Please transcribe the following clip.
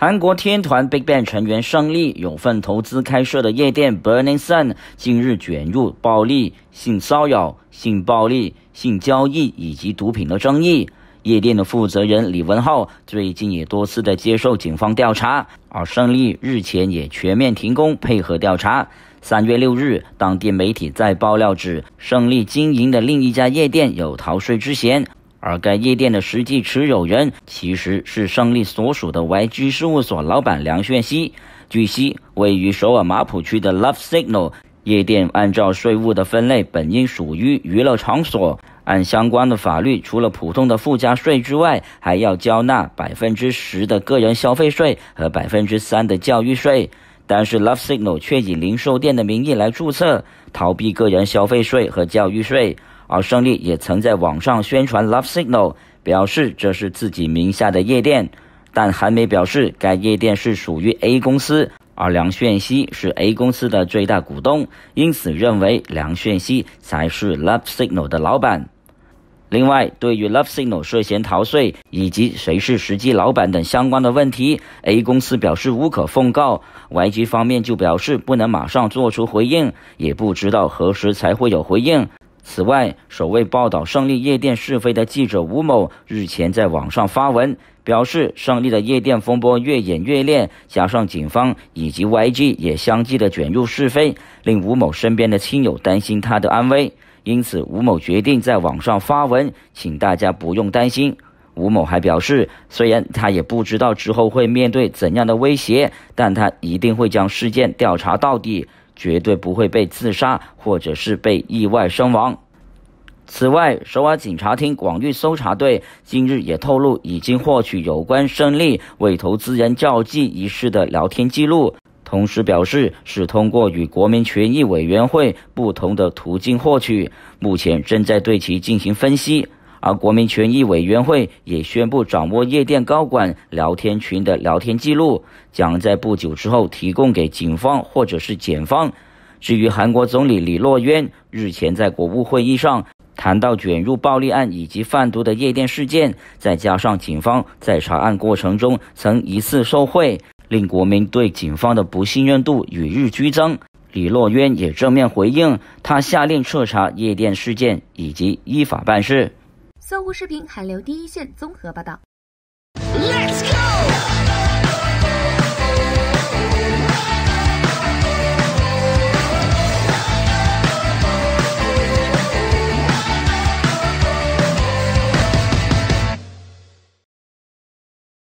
韩国天团 BigBang 成员胜利有份投资开设的夜店 Burning Sun 近日卷入暴力、性骚扰、性暴力、性交易以及毒品的争议。夜店的负责人李文浩最近也多次的接受警方调查，而胜利日前也全面停工配合调查。三月六日，当地媒体在爆料指，胜利经营的另一家夜店有逃税之嫌。而该夜店的实际持有人其实是胜利所属的 YG 事务所老板梁炫熙。据悉，位于首尔马浦区的 Love Signal 夜店，按照税务的分类，本应属于娱乐场所。按相关的法律，除了普通的附加税之外，还要交纳百分之十的个人消费税和百分之三的教育税。但是 Love Signal 却以零售店的名义来注册，逃避个人消费税和教育税。而胜利也曾在网上宣传 Love Signal，表示这是自己名下的夜店，但韩媒表示该夜店是属于 A 公司，而梁铉锡是 A 公司的最大股东，因此认为梁铉锡才是 Love Signal 的老板。另外，对于 Love Signal 涉嫌逃税以及谁是实际老板等相关的问题，A 公司表示无可奉告。YG 方面就表示不能马上做出回应，也不知道何时才会有回应。此外，首位报道胜利夜店是非的记者吴某日前在网上发文，表示胜利的夜店风波越演越烈，加上警方以及 YG 也相继的卷入是非，令吴某身边的亲友担心他的安危。因此，吴某决定在网上发文，请大家不用担心。吴某还表示，虽然他也不知道之后会面对怎样的威胁，但他一定会将事件调查到底。绝对不会被刺杀，或者是被意外身亡。此外，首尔警察厅广域搜查队今日也透露，已经获取有关胜利为投资人较劲一事的聊天记录，同时表示是通过与国民权益委员会不同的途径获取，目前正在对其进行分析。而国民权益委员会也宣布，掌握夜店高管聊天群的聊天记录，将在不久之后提供给警方或者是检方。至于韩国总理李洛渊日前在国务会议上谈到卷入暴力案以及贩毒的夜店事件，再加上警方在查案过程中曾疑似受贿，令国民对警方的不信任度与日俱增。李洛渊也正面回应，他下令彻查夜店事件以及依法办事。搜狐视频韩流第一线综合报道。